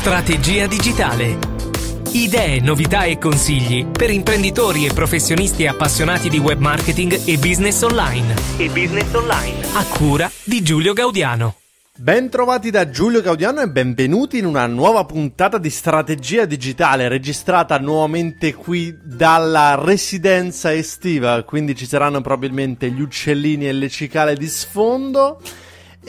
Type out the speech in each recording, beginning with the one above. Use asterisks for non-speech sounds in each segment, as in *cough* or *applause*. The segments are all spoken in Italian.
Strategia digitale. Idee, novità e consigli per imprenditori e professionisti appassionati di web marketing e business online. E business online. A cura di Giulio Gaudiano. Bentrovati da Giulio Gaudiano e benvenuti in una nuova puntata di Strategia Digitale registrata nuovamente qui dalla residenza estiva, quindi ci saranno probabilmente gli uccellini e le cicale di sfondo.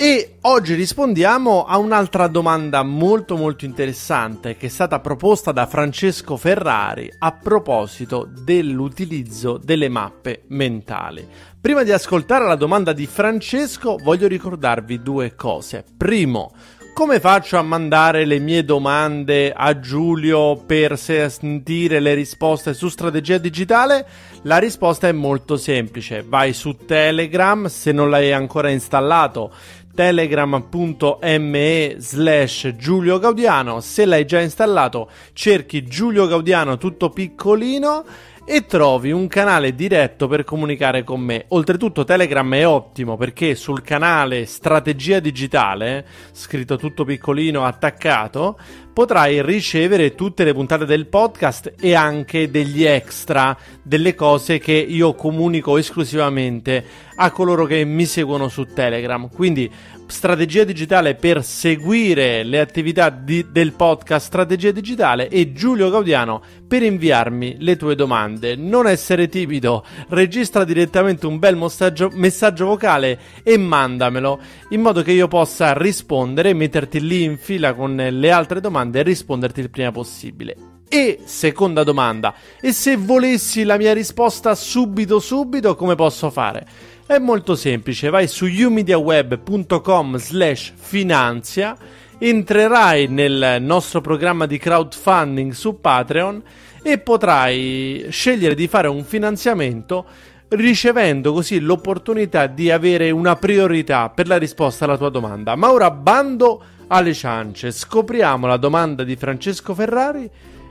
E oggi rispondiamo a un'altra domanda molto molto interessante che è stata proposta da Francesco Ferrari a proposito dell'utilizzo delle mappe mentali. Prima di ascoltare la domanda di Francesco voglio ricordarvi due cose. Primo, come faccio a mandare le mie domande a Giulio per sentire le risposte su strategia digitale? La risposta è molto semplice, vai su Telegram se non l'hai ancora installato telegram.me slash Giulio Gaudiano. Se l'hai già installato, cerchi Giulio Gaudiano tutto piccolino e trovi un canale diretto per comunicare con me. Oltretutto Telegram è ottimo perché sul canale Strategia Digitale, scritto tutto piccolino, attaccato, potrai ricevere tutte le puntate del podcast e anche degli extra, delle cose che io comunico esclusivamente a coloro che mi seguono su Telegram. Quindi strategia digitale per seguire le attività di, del podcast Strategia Digitale e Giulio Gaudiano per inviarmi le tue domande. Non essere timido, registra direttamente un bel messaggio, messaggio vocale e mandamelo in modo che io possa rispondere, metterti lì in fila con le altre domande e risponderti il prima possibile. E seconda domanda, e se volessi la mia risposta subito subito come posso fare? È molto semplice, vai su umediaweb.com slash finanzia, entrerai nel nostro programma di crowdfunding su Patreon e potrai scegliere di fare un finanziamento ricevendo così l'opportunità di avere una priorità per la risposta alla tua domanda. Ma ora bando alle ciance, scopriamo la domanda di Francesco Ferrari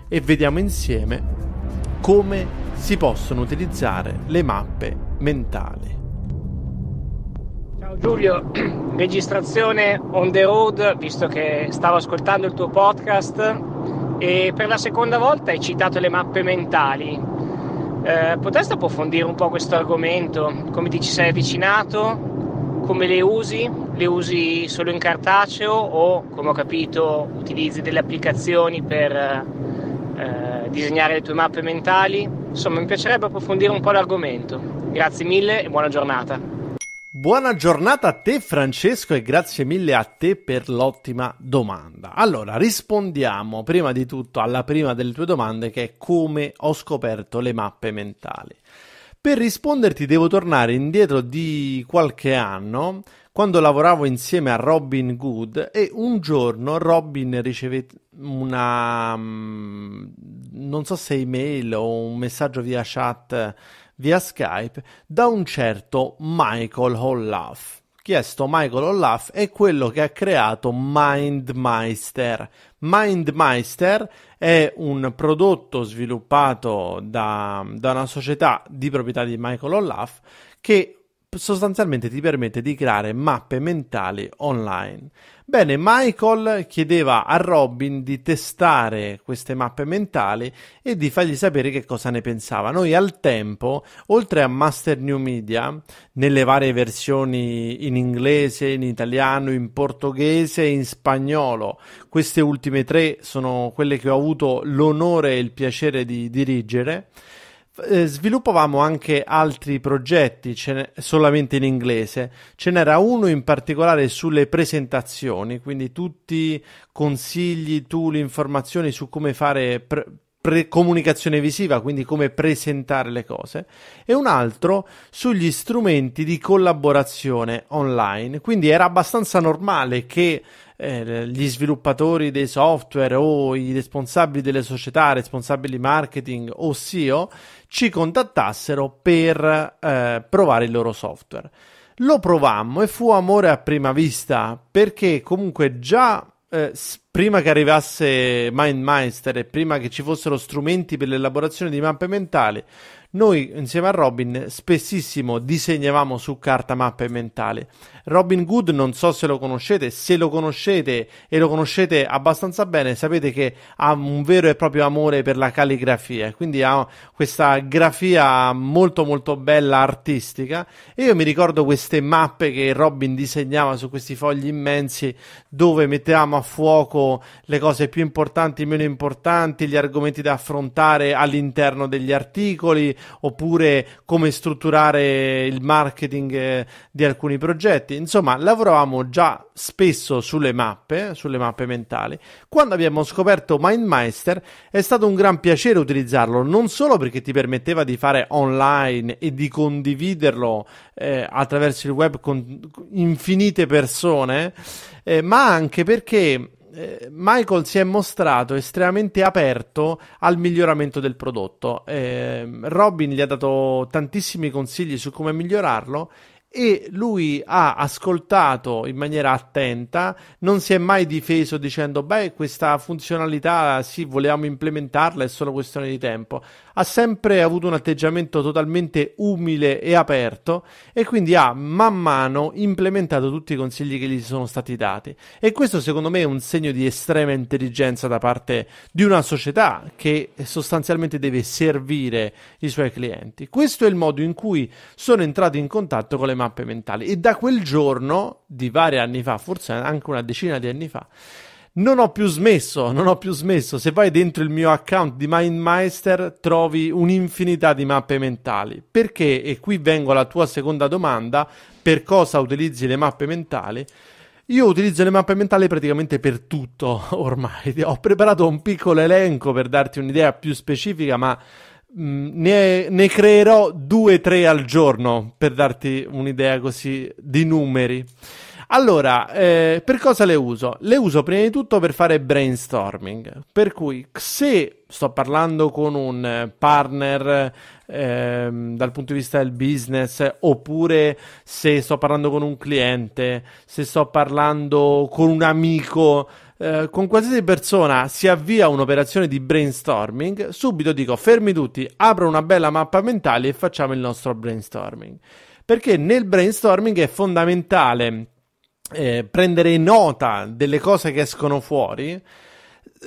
e vediamo insieme come si possono utilizzare le mappe mentali. Ciao Giulio, *clears throat* registrazione on the road, visto che stavo ascoltando il tuo podcast e per la seconda volta hai citato le mappe mentali. Eh, potresti approfondire un po' questo argomento? Come ti ci sei avvicinato? Come le usi? Le usi solo in cartaceo o, come ho capito, utilizzi delle applicazioni per eh, disegnare le tue mappe mentali? Insomma, mi piacerebbe approfondire un po' l'argomento. Grazie mille e buona giornata. Buona giornata a te Francesco e grazie mille a te per l'ottima domanda. Allora, rispondiamo prima di tutto alla prima delle tue domande che è come ho scoperto le mappe mentali. Per risponderti devo tornare indietro di qualche anno quando lavoravo insieme a Robin Good e un giorno Robin ricevette una mm, non so se email o un messaggio via chat via Skype da un certo Michael Hollaf. Chiesto Michael Hollaf è quello che ha creato MindMeister. MindMeister è un prodotto sviluppato da, da una società di proprietà di Michael Hollaf che sostanzialmente ti permette di creare mappe mentali online. Bene, Michael chiedeva a Robin di testare queste mappe mentali e di fargli sapere che cosa ne pensava. Noi al tempo, oltre a Master New Media, nelle varie versioni in inglese, in italiano, in portoghese e in spagnolo, queste ultime tre sono quelle che ho avuto l'onore e il piacere di dirigere. Eh, sviluppavamo anche altri progetti ne, solamente in inglese. Ce n'era uno in particolare sulle presentazioni, quindi tutti consigli, tool, informazioni su come fare pre- Pre- comunicazione visiva, quindi come presentare le cose, e un altro sugli strumenti di collaborazione online. Quindi era abbastanza normale che eh, gli sviluppatori dei software o i responsabili delle società, responsabili marketing o CEO, ci contattassero per eh, provare il loro software. Lo provammo e fu amore a prima vista perché comunque già eh, prima che arrivasse MindMeister e prima che ci fossero strumenti per l'elaborazione di mappe mentali, noi insieme a Robin spessissimo disegnavamo su carta mappe mentali Robin Good non so se lo conoscete, se lo conoscete e lo conoscete abbastanza bene sapete che ha un vero e proprio amore per la calligrafia, quindi ha questa grafia molto molto bella artistica e io mi ricordo queste mappe che Robin disegnava su questi fogli immensi dove mettevamo a fuoco le cose più importanti, meno importanti, gli argomenti da affrontare all'interno degli articoli oppure come strutturare il marketing eh, di alcuni progetti insomma, lavoravamo già spesso sulle mappe, sulle mappe mentali. Quando abbiamo scoperto MindMeister è stato un gran piacere utilizzarlo, non solo perché ti permetteva di fare online e di condividerlo eh, attraverso il web con infinite persone, eh, ma anche perché eh, Michael si è mostrato estremamente aperto al miglioramento del prodotto. Eh, Robin gli ha dato tantissimi consigli su come migliorarlo e lui ha ascoltato in maniera attenta, non si è mai difeso dicendo beh questa funzionalità sì volevamo implementarla è solo questione di tempo, ha sempre avuto un atteggiamento totalmente umile e aperto e quindi ha man mano implementato tutti i consigli che gli sono stati dati. E questo secondo me è un segno di estrema intelligenza da parte di una società che sostanzialmente deve servire i suoi clienti. Questo è il modo in cui sono entrato in contatto con le mappe mentali e da quel giorno, di vari anni fa, forse anche una decina di anni fa, non ho più smesso, non ho più smesso. Se vai dentro il mio account di Mindmeister trovi un'infinità di mappe mentali. Perché, e qui vengo alla tua seconda domanda, per cosa utilizzi le mappe mentali? Io utilizzo le mappe mentali praticamente per tutto *laughs* ormai. Ho preparato un piccolo elenco per darti un'idea più specifica, ma mm, ne, ne creerò due o tre al giorno per darti un'idea così di numeri. Allora, eh, per cosa le uso? Le uso prima di tutto per fare brainstorming, per cui se sto parlando con un partner eh, dal punto di vista del business, oppure se sto parlando con un cliente, se sto parlando con un amico, eh, con qualsiasi persona si avvia un'operazione di brainstorming, subito dico fermi tutti, apro una bella mappa mentale e facciamo il nostro brainstorming. Perché nel brainstorming è fondamentale eh, prendere nota delle cose che escono fuori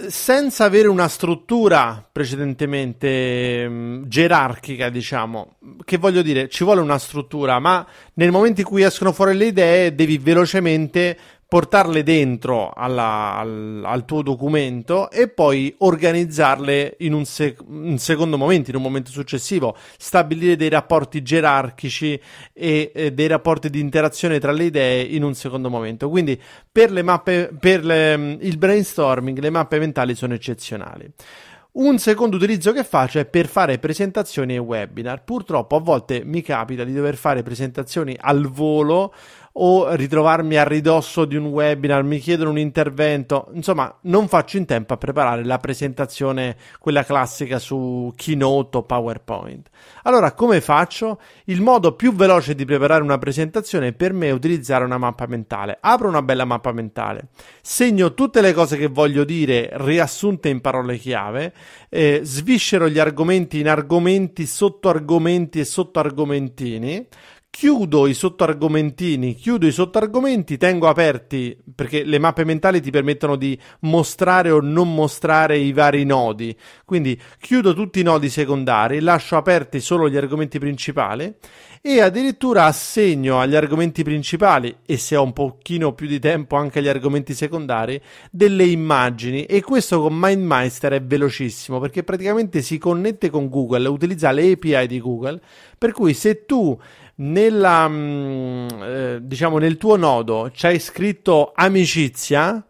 senza avere una struttura precedentemente mh, mm, gerarchica, diciamo, che voglio dire, ci vuole una struttura, ma nel momento in cui escono fuori le idee devi velocemente portarle dentro alla, al, al, tuo documento e poi organizzarle in un, sec- un, secondo momento, in un momento successivo, stabilire dei rapporti gerarchici e, e dei rapporti di interazione tra le idee in un secondo momento. Quindi per, le mappe, per le, mm, il brainstorming le mappe mentali sono eccezionali. Un secondo utilizzo che faccio è per fare presentazioni e webinar. Purtroppo a volte mi capita di dover fare presentazioni al volo o ritrovarmi a ridosso di un webinar, mi chiedono un intervento, insomma non faccio in tempo a preparare la presentazione, quella classica su Keynote o PowerPoint. Allora come faccio? Il modo più veloce di preparare una presentazione per me è utilizzare una mappa mentale. Apro una bella mappa mentale, segno tutte le cose che voglio dire riassunte in parole chiave, eh, sviscero gli argomenti in argomenti, sotto argomenti e sotto argomentini chiudo i sottoargomentini, chiudo i sottoargomenti, tengo aperti perché le mappe mentali ti permettono di mostrare o non mostrare i vari nodi. Quindi chiudo tutti i nodi secondari, lascio aperti solo gli argomenti principali e addirittura assegno agli argomenti principali e se ho un pochino più di tempo anche agli argomenti secondari delle immagini e questo con MindMeister è velocissimo perché praticamente si connette con Google, utilizza le API di Google, per cui se tu nella, mm, eh, diciamo, nel tuo nodo c'hai scritto amicizia,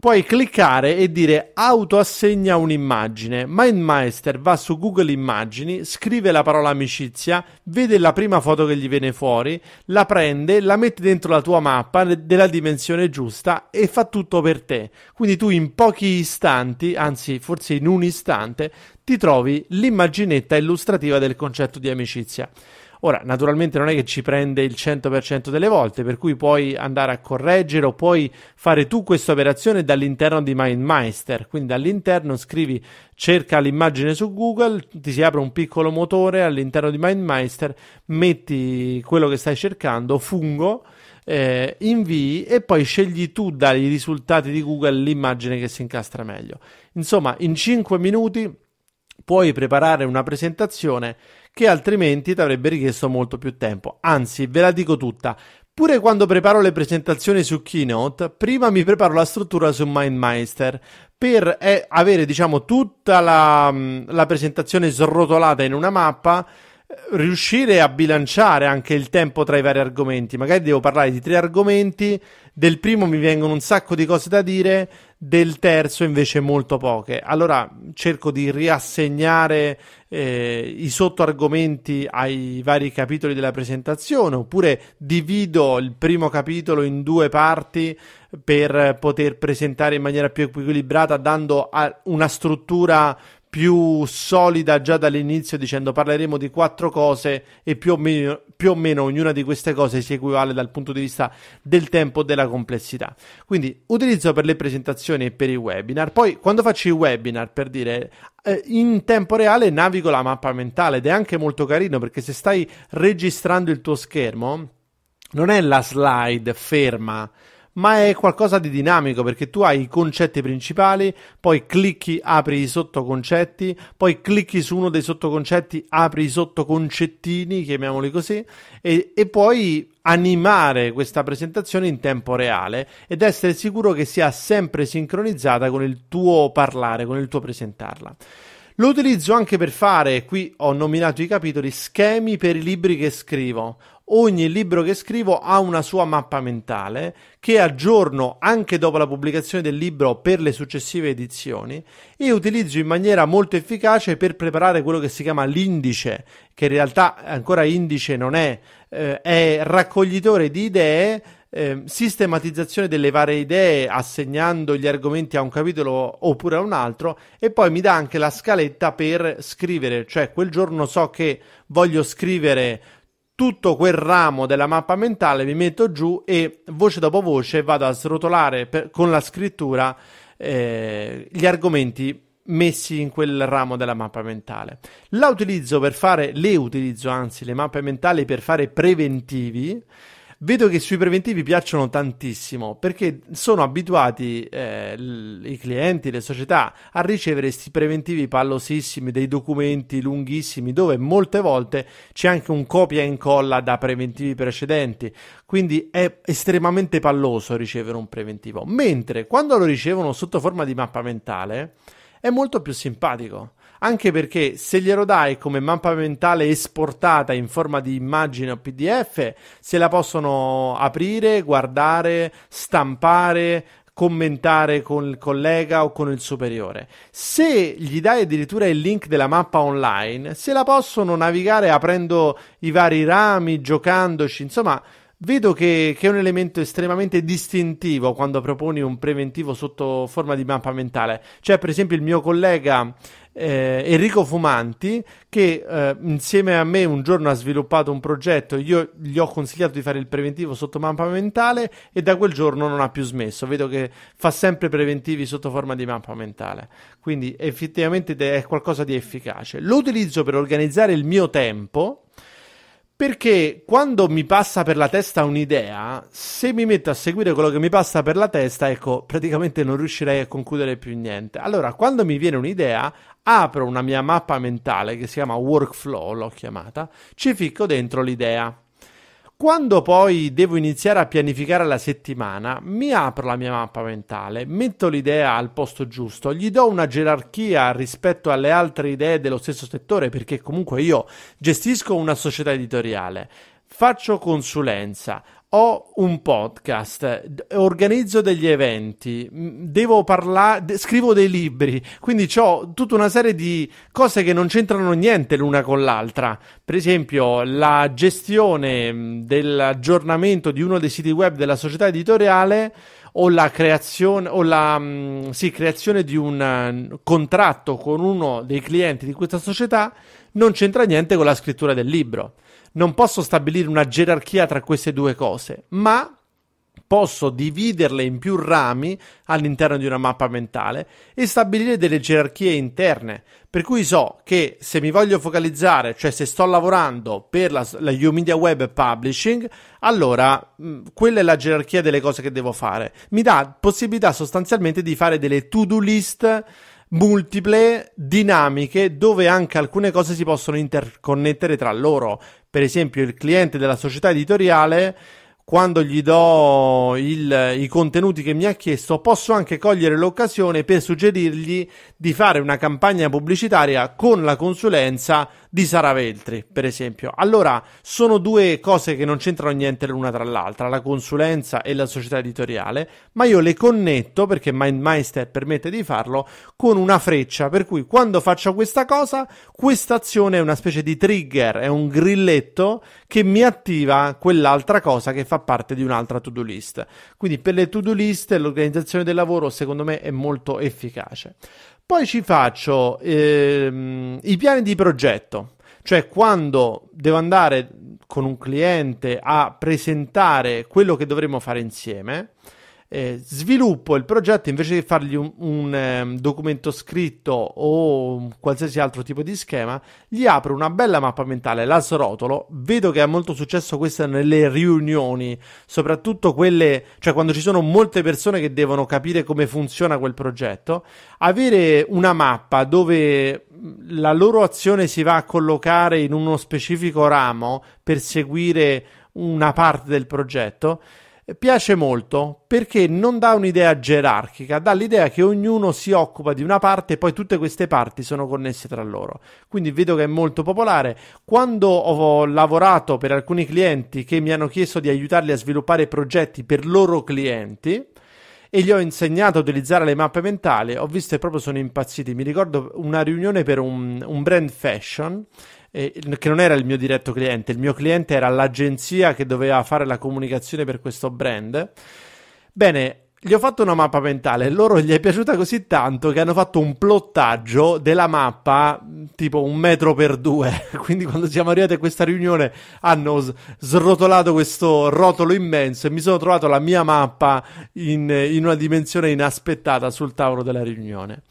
puoi cliccare e dire autoassegna un'immagine. MindMeister va su Google Immagini, scrive la parola amicizia, vede la prima foto che gli viene fuori, la prende, la mette dentro la tua mappa della dimensione giusta e fa tutto per te. Quindi tu in pochi istanti, anzi forse in un istante, ti trovi l'immaginetta illustrativa del concetto di amicizia. Ora, naturalmente non è che ci prende il 100% delle volte, per cui puoi andare a correggere o puoi fare tu questa operazione dall'interno di MindMeister. Quindi dall'interno scrivi cerca l'immagine su Google, ti si apre un piccolo motore all'interno di MindMeister, metti quello che stai cercando, fungo, eh, invii e poi scegli tu dai risultati di Google l'immagine che si incastra meglio. Insomma, in 5 minuti puoi preparare una presentazione che altrimenti ti avrebbe richiesto molto più tempo. Anzi, ve la dico tutta. Pure quando preparo le presentazioni su Keynote, prima mi preparo la struttura su MindMeister per eh, avere, diciamo, tutta la, mm, la presentazione srotolata in una mappa eh, riuscire a bilanciare anche il tempo tra i vari argomenti. Magari devo parlare di tre argomenti, del primo mi vengono un sacco di cose da dire, del terzo invece molto poche. Allora cerco di riassegnare eh, i sottoargomenti ai vari capitoli della presentazione oppure divido il primo capitolo in due parti per poter presentare in maniera più equilibrata dando a una struttura più solida già dall'inizio dicendo parleremo di quattro cose e più o meno, più o meno ognuna di queste cose si equivale dal punto di vista del tempo e della complessità. Quindi utilizzo per le presentazioni e per i webinar. Poi quando faccio i webinar, per dire, eh, in tempo reale navigo la mappa mentale ed è anche molto carino perché se stai registrando il tuo schermo non è la slide ferma ma è qualcosa di dinamico perché tu hai i concetti principali, poi clicchi, apri i sottoconcetti, poi clicchi su uno dei sottoconcetti, apri i sottoconcettini, chiamiamoli così, e, e puoi animare questa presentazione in tempo reale ed essere sicuro che sia sempre sincronizzata con il tuo parlare, con il tuo presentarla. Lo utilizzo anche per fare, qui ho nominato i capitoli, schemi per i libri che scrivo ogni libro che scrivo ha una sua mappa mentale che aggiorno anche dopo la pubblicazione del libro per le successive edizioni e utilizzo in maniera molto efficace per preparare quello che si chiama l'indice, che in realtà ancora indice non è, eh, è raccoglitore di idee. Eh, sistematizzazione delle varie idee assegnando gli argomenti a un capitolo oppure a un altro e poi mi dà anche la scaletta per scrivere, cioè quel giorno so che voglio scrivere tutto quel ramo della mappa mentale mi metto giù e voce dopo voce vado a srotolare per, con la scrittura eh, gli argomenti messi in quel ramo della mappa mentale. La utilizzo per fare, le utilizzo anzi, le mappe mentali per fare preventivi Vedo che sui preventivi piacciono tantissimo perché sono abituati eh, i clienti, le società a ricevere questi preventivi pallosissimi, dei documenti lunghissimi dove molte volte c'è anche un copia e incolla da preventivi precedenti. Quindi è estremamente palloso ricevere un preventivo. Mentre quando lo ricevono sotto forma di mappa mentale è molto più simpatico anche perché se glielo dai come mappa mentale esportata in forma di immagine o PDF, se la possono aprire, guardare, stampare, commentare con il collega o con il superiore. Se gli dai addirittura il link della mappa online, se la possono navigare aprendo i vari rami, giocandoci, insomma, Vedo che, che, è un elemento estremamente distintivo quando proponi un preventivo sotto forma di mappa mentale. C'è per esempio il mio collega eh, Enrico Fumanti che eh, insieme a me un giorno ha sviluppato un progetto, io gli ho consigliato di fare il preventivo sotto mappa mentale e da quel giorno non ha più smesso. Vedo che fa sempre preventivi sotto forma di mappa mentale. Quindi effettivamente è qualcosa di efficace. Lo utilizzo per organizzare il mio tempo perché quando mi passa per la testa un'idea, se mi metto a seguire quello che mi passa per la testa, ecco, praticamente non riuscirei a concludere più niente. Allora, quando mi viene un'idea, apro una mia mappa mentale che si chiama workflow, l'ho chiamata, ci ficco dentro l'idea. Quando poi devo iniziare a pianificare la settimana, mi apro la mia mappa mentale, metto l'idea al posto giusto, gli do una gerarchia rispetto alle altre idee dello stesso settore, perché comunque io gestisco una società editoriale, faccio consulenza, ho un podcast, organizzo degli eventi, devo parlare, scrivo dei libri, quindi ho tutta una serie di cose che non c'entrano niente l'una con l'altra. Per esempio, la gestione dell'aggiornamento di uno dei siti web della società editoriale o la creazione, o la, sì, creazione di un contratto con uno dei clienti di questa società non c'entra niente con la scrittura del libro non posso stabilire una gerarchia tra queste due cose, ma posso dividerle in più rami all'interno di una mappa mentale e stabilire delle gerarchie interne. Per cui so che se mi voglio focalizzare, cioè se sto lavorando per la, la U-Media Web Publishing, allora mh, mm, quella è la gerarchia delle cose che devo fare. Mi dà possibilità sostanzialmente di fare delle to-do list multiple, dinamiche, dove anche alcune cose si possono interconnettere tra loro. Per esempio, il cliente della società editoriale quando gli do il, i contenuti che mi ha chiesto, posso anche cogliere l'occasione per suggerirgli di fare una campagna pubblicitaria con la consulenza di Sara Veltri, per esempio. Allora, sono due cose che non c'entrano niente l'una tra l'altra, la consulenza e la società editoriale, ma io le connetto, perché MindMeister permette di farlo, con una freccia, per cui quando faccio questa cosa, questa azione è una specie di trigger, è un grilletto che mi attiva quell'altra cosa che fa parte di un'altra to-do list. Quindi per le to-do list l'organizzazione del lavoro secondo me è molto efficace. Poi ci faccio ehm, i piani di progetto, cioè quando devo andare con un cliente a presentare quello che dovremmo fare insieme, eh, sviluppo il progetto invece di fargli un, un um, documento scritto o un qualsiasi altro tipo di schema, gli apro una bella mappa mentale, la srotolo. Vedo che ha molto successo questo nelle riunioni, soprattutto quelle, cioè quando ci sono molte persone che devono capire come funziona quel progetto. Avere una mappa dove mm, la loro azione si va a collocare in uno specifico ramo per seguire una parte del progetto piace molto perché non dà un'idea gerarchica, dà l'idea che ognuno si occupa di una parte e poi tutte queste parti sono connesse tra loro. Quindi vedo che è molto popolare. Quando ho lavorato per alcuni clienti che mi hanno chiesto di aiutarli a sviluppare progetti per loro clienti e gli ho insegnato a utilizzare le mappe mentali, ho visto che proprio sono impazziti. Mi ricordo una riunione per un, un brand fashion eh, che non era il mio diretto cliente, il mio cliente era l'agenzia che doveva fare la comunicazione per questo brand. Bene, gli ho fatto una mappa mentale, loro gli è piaciuta così tanto che hanno fatto un plottaggio della mappa tipo un metro per due, *laughs* quindi quando siamo arrivati a questa riunione hanno s- srotolato questo rotolo immenso e mi sono trovato la mia mappa in, in una dimensione inaspettata sul tavolo della riunione.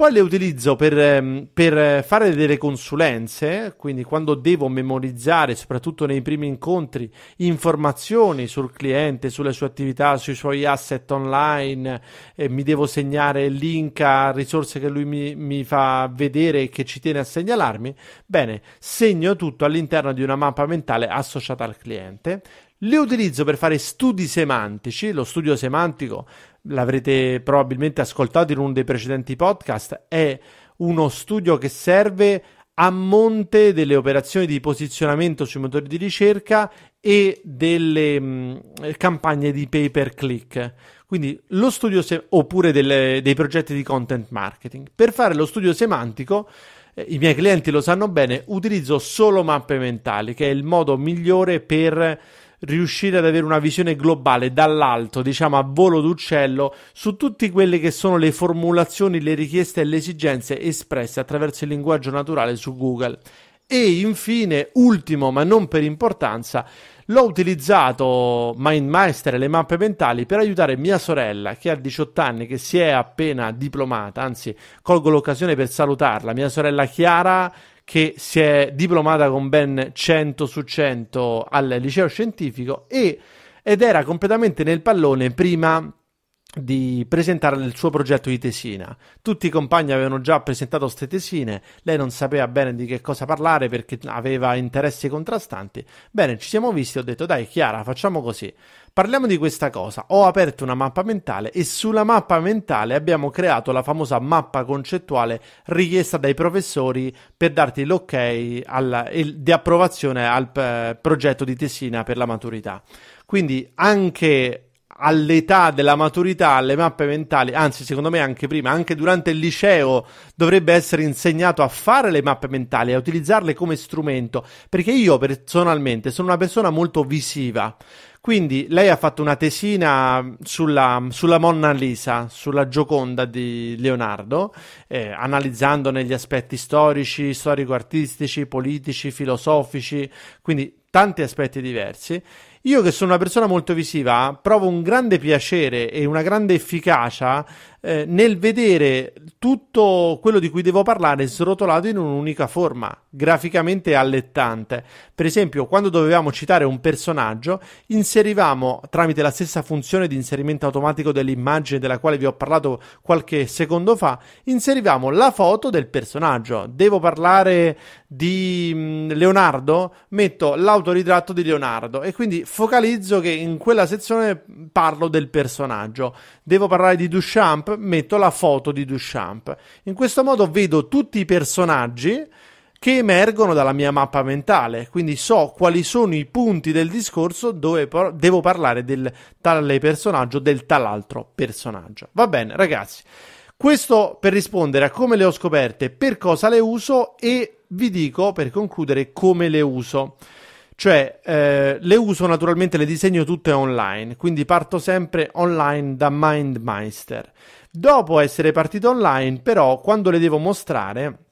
Poi le utilizzo per, ehm, per, fare delle consulenze, quindi quando devo memorizzare, soprattutto nei primi incontri, informazioni sul cliente, sulle sue attività, sui suoi asset online, eh, mi devo segnare link a risorse che lui mi, mi fa vedere e che ci tiene a segnalarmi. Bene, segno tutto all'interno di una mappa mentale associata al cliente. Le utilizzo per fare studi semantici, lo studio semantico l'avrete probabilmente ascoltato in uno dei precedenti podcast, è uno studio che serve a monte delle operazioni di posizionamento sui motori di ricerca e delle mh, mm, campagne di pay per click. Quindi lo studio se- oppure delle, dei progetti di content marketing. Per fare lo studio semantico, eh, i miei clienti lo sanno bene, utilizzo solo mappe mentali, che è il modo migliore per riuscire ad avere una visione globale dall'alto, diciamo a volo d'uccello, su tutte quelle che sono le formulazioni, le richieste e le esigenze espresse attraverso il linguaggio naturale su Google. E infine, ultimo ma non per importanza, l'ho utilizzato MindMeister e le mappe mentali per aiutare mia sorella che ha 18 anni, che si è appena diplomata, anzi colgo l'occasione per salutarla, mia sorella Chiara che si è diplomata con ben 100 su 100 al liceo scientifico e, ed era completamente nel pallone prima di presentare il suo progetto di tesina. Tutti i compagni avevano già presentato queste tesine, lei non sapeva bene di che cosa parlare perché aveva interessi contrastanti. Bene, ci siamo visti, ho detto dai Chiara, facciamo così. Parliamo di questa cosa. Ho aperto una mappa mentale e sulla mappa mentale abbiamo creato la famosa mappa concettuale richiesta dai professori per darti l'ok alla, il, di approvazione al eh, progetto di Tesina per la maturità. Quindi anche all'età della maturità le mappe mentali, anzi secondo me anche prima, anche durante il liceo dovrebbe essere insegnato a fare le mappe mentali, a utilizzarle come strumento, perché io personalmente sono una persona molto visiva, quindi lei ha fatto una tesina sulla, sulla Monna Lisa, sulla Gioconda di Leonardo, eh, analizzandone gli aspetti storici, storico-artistici, politici, filosofici, quindi tanti aspetti diversi. Io che sono una persona molto visiva, provo un grande piacere e una grande efficacia eh, nel vedere tutto quello di cui devo parlare srotolato in un'unica forma, graficamente allettante. Per esempio, quando dovevamo citare un personaggio, inserivamo tramite la stessa funzione di inserimento automatico dell'immagine della quale vi ho parlato qualche secondo fa, inserivamo la foto del personaggio. Devo parlare di mm, Leonardo, metto l'autoritratto di Leonardo e quindi focalizzo che in quella sezione parlo del personaggio. Devo parlare di Duchamp, metto la foto di Duchamp. In questo modo vedo tutti i personaggi che emergono dalla mia mappa mentale, quindi so quali sono i punti del discorso dove par- devo parlare del tale personaggio, del tal'altro personaggio. Va bene, ragazzi. Questo per rispondere a come le ho scoperte, per cosa le uso e vi dico per concludere come le uso. Cioè, eh, le uso naturalmente, le disegno tutte online, quindi parto sempre online da MindMeister. Dopo essere partito online, però, quando le devo mostrare,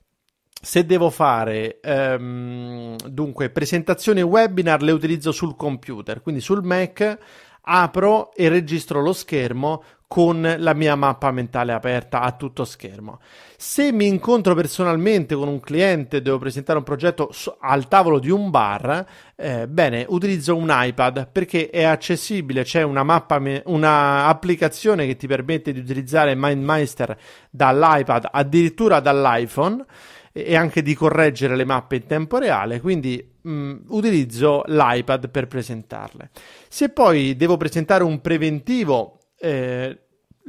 se devo fare ehm, dunque presentazione webinar, le utilizzo sul computer, quindi sul Mac apro e registro lo schermo con la mia mappa mentale aperta a tutto schermo. Se mi incontro personalmente con un cliente, devo presentare un progetto al tavolo di un bar, eh, bene, utilizzo un iPad perché è accessibile, c'è una mappa, un'applicazione che ti permette di utilizzare MindMeister dall'iPad, addirittura dall'iPhone e anche di correggere le mappe in tempo reale, quindi mh, mm, utilizzo l'iPad per presentarle. Se poi devo presentare un preventivo eh,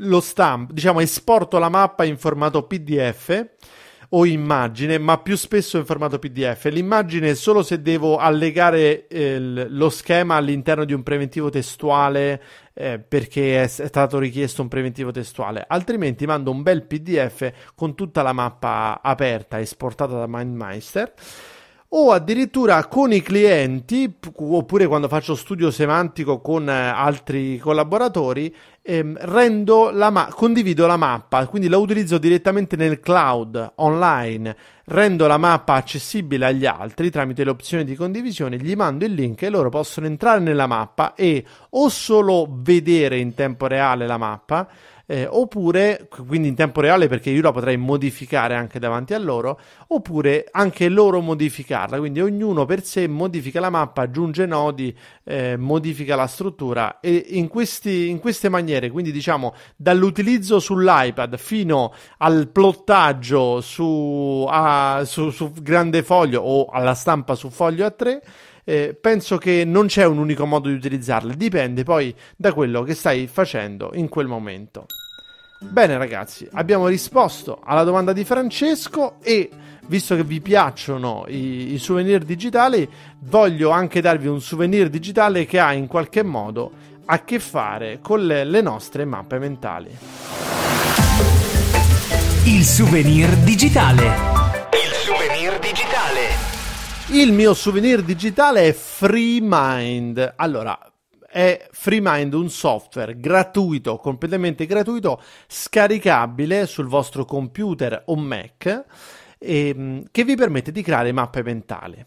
lo stampo, diciamo, esporto la mappa in formato PDF o immagine, ma più spesso in formato PDF. L'immagine è solo se devo allegare eh, lo schema all'interno di un preventivo testuale eh, perché è, stato richiesto un preventivo testuale, altrimenti mando un bel PDF con tutta la mappa aperta, esportata da MindMeister o addirittura con i clienti, oppure quando faccio studio semantico con eh, altri collaboratori, ehm, la ma- condivido la mappa, quindi la utilizzo direttamente nel cloud online, rendo la mappa accessibile agli altri tramite le opzioni di condivisione, gli mando il link e loro possono entrare nella mappa e o solo vedere in tempo reale la mappa, eh, oppure quindi in tempo reale perché io la potrei modificare anche davanti a loro, oppure anche loro modificarla, quindi ognuno per sé modifica la mappa, aggiunge nodi, eh, modifica la struttura e in, questi, in queste maniere, quindi diciamo dall'utilizzo sull'iPad fino al plottaggio su, a, su, su grande foglio o alla stampa su foglio A3, eh, penso che non c'è un unico modo di utilizzarle, dipende poi da quello che stai facendo in quel momento. Bene ragazzi, abbiamo risposto alla domanda di Francesco e visto che vi piacciono i, i, souvenir digitali, voglio anche darvi un souvenir digitale che ha in qualche modo a che fare con le, le nostre mappe mentali. Il souvenir digitale. Il souvenir digitale. Il mio souvenir digitale è Free Mind. Allora, è FreeMind, un software gratuito, completamente gratuito, scaricabile sul vostro computer o Mac, ehm, che vi permette di creare mappe mentali.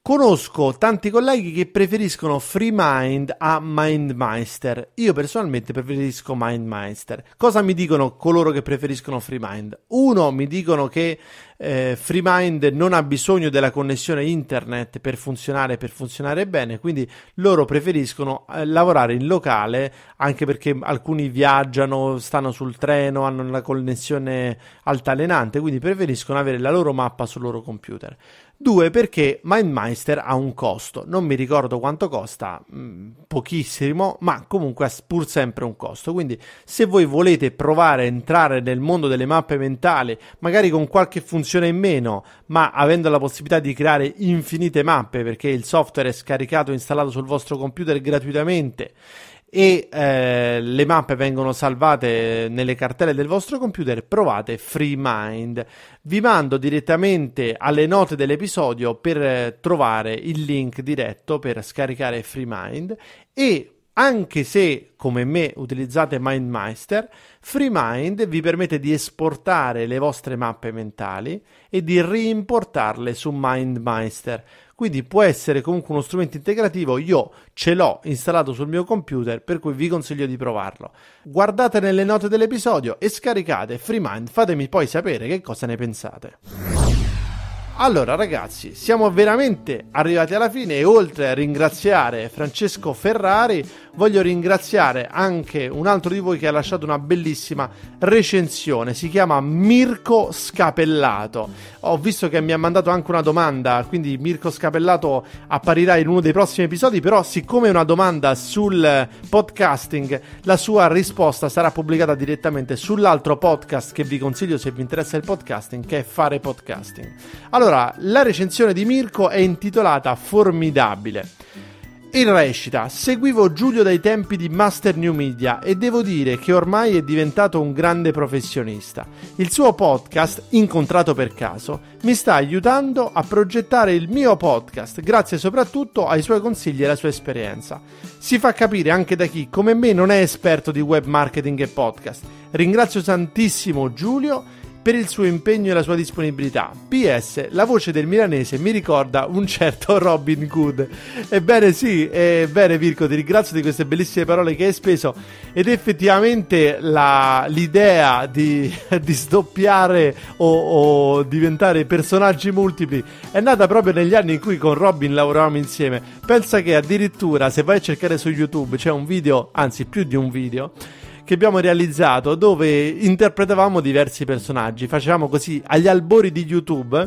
Conosco tanti colleghi che preferiscono FreeMind a MindMeister. Io personalmente preferisco MindMeister. Cosa mi dicono coloro che preferiscono FreeMind? Uno, mi dicono che eh, FreeMind non ha bisogno della connessione internet per funzionare, per funzionare bene, quindi loro preferiscono eh, lavorare in locale anche perché alcuni viaggiano, stanno sul treno, hanno una connessione altalenante, quindi preferiscono avere la loro mappa sul loro computer. Due, perché MindMeister ha un costo, non mi ricordo quanto costa, mm, pochissimo, ma comunque ha pur sempre un costo. Quindi se voi volete provare a entrare nel mondo delle mappe mentali, magari con qualche funzione funzione in meno, ma avendo la possibilità di creare infinite mappe perché il software è scaricato e installato sul vostro computer gratuitamente e eh, le mappe vengono salvate nelle cartelle del vostro computer, provate FreeMind. Vi mando direttamente alle note dell'episodio per eh, trovare il link diretto per scaricare FreeMind e anche se come me utilizzate MindMeister, FreeMind vi permette di esportare le vostre mappe mentali e di reimportarle su MindMeister. Quindi può essere comunque uno strumento integrativo, io ce l'ho installato sul mio computer, per cui vi consiglio di provarlo. Guardate nelle note dell'episodio e scaricate FreeMind, fatemi poi sapere che cosa ne pensate. Allora ragazzi, siamo veramente arrivati alla fine e oltre a ringraziare Francesco Ferrari, voglio ringraziare anche un altro di voi che ha lasciato una bellissima recensione. Si chiama Mirko Scapellato. Ho visto che mi ha mandato anche una domanda, quindi Mirko Scapellato apparirà in uno dei prossimi episodi, però siccome è una domanda sul podcasting, la sua risposta sarà pubblicata direttamente sull'altro podcast che vi consiglio se vi interessa il podcasting, che è Fare Podcasting. Allora, la recensione di Mirko è intitolata Formidabile. In recita, seguivo Giulio dai tempi di Master New Media e devo dire che ormai è diventato un grande professionista. Il suo podcast, incontrato per caso, mi sta aiutando a progettare il mio podcast, grazie soprattutto ai suoi consigli e alla sua esperienza. Si fa capire anche da chi, come me, non è esperto di web marketing e podcast. Ringrazio tantissimo Giulio per il suo impegno e la sua disponibilità. PS, la voce del milanese mi ricorda un certo *laughs* Robin Good. Ebbene sì, ebbene Virgo, ti ringrazio di queste bellissime parole che hai speso ed effettivamente la, l'idea di, *laughs* di sdoppiare o, o, diventare personaggi multipli è nata proprio negli anni in cui con Robin lavoravamo insieme. Pensa che addirittura se vai a cercare su YouTube c'è un video, anzi più di un video, che abbiamo realizzato dove interpretavamo diversi personaggi, facevamo così agli albori di YouTube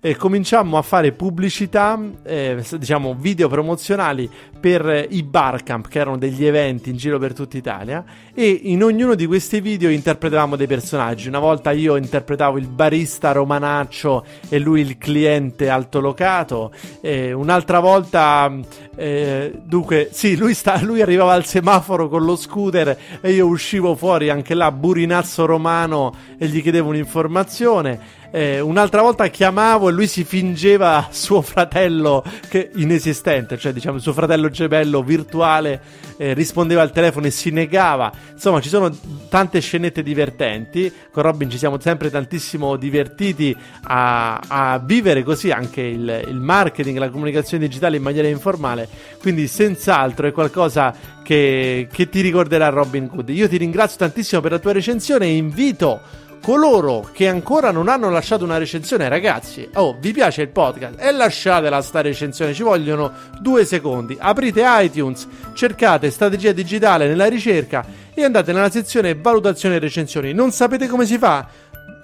eh, cominciammo a fare pubblicità, eh, diciamo video promozionali per eh, i barcamp, che erano degli eventi in giro per tutta Italia, e in ognuno di questi video interpretavamo dei personaggi. Una volta io interpretavo il barista romanaccio e lui il cliente altolocato, eh, un'altra volta, eh, dunque, sì, lui, sta, lui arrivava al semaforo con lo scooter e io uscivo fuori anche là, burinazzo romano, e gli chiedevo un'informazione. Eh, un'altra volta chiamavo e lui si fingeva *laughs* suo fratello che, inesistente, cioè diciamo suo fratello gemello virtuale eh, rispondeva al telefono e si negava. Insomma, ci sono tante scenette divertenti. Con Robin ci siamo sempre tantissimo divertiti a, a vivere così anche il, il marketing, la comunicazione digitale in maniera informale. Quindi, senz'altro, è qualcosa che, che ti ricorderà Robin Hood. Io ti ringrazio tantissimo per la tua recensione e invito coloro che ancora non hanno lasciato una recensione, ragazzi, oh, vi piace il podcast? E eh, lasciatela sta recensione, ci vogliono due secondi. Aprite iTunes, cercate strategia digitale nella ricerca e andate nella sezione valutazione e recensioni. Non sapete come si fa?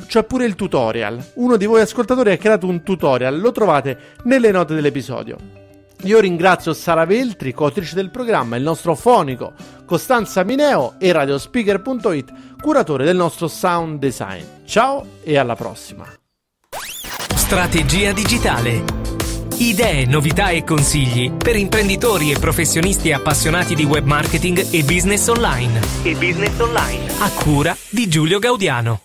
C'è pure il tutorial. Uno di voi ascoltatori ha creato un tutorial, lo trovate nelle note dell'episodio. Io ringrazio Sara Veltri, coautrice del programma, il nostro fonico Costanza Mineo e radiospeaker.it, curatore del nostro sound design. Ciao e alla prossima. Strategia digitale. Idee, novità e consigli per imprenditori e professionisti appassionati di web marketing e business online. E business online. A cura di Giulio Gaudiano.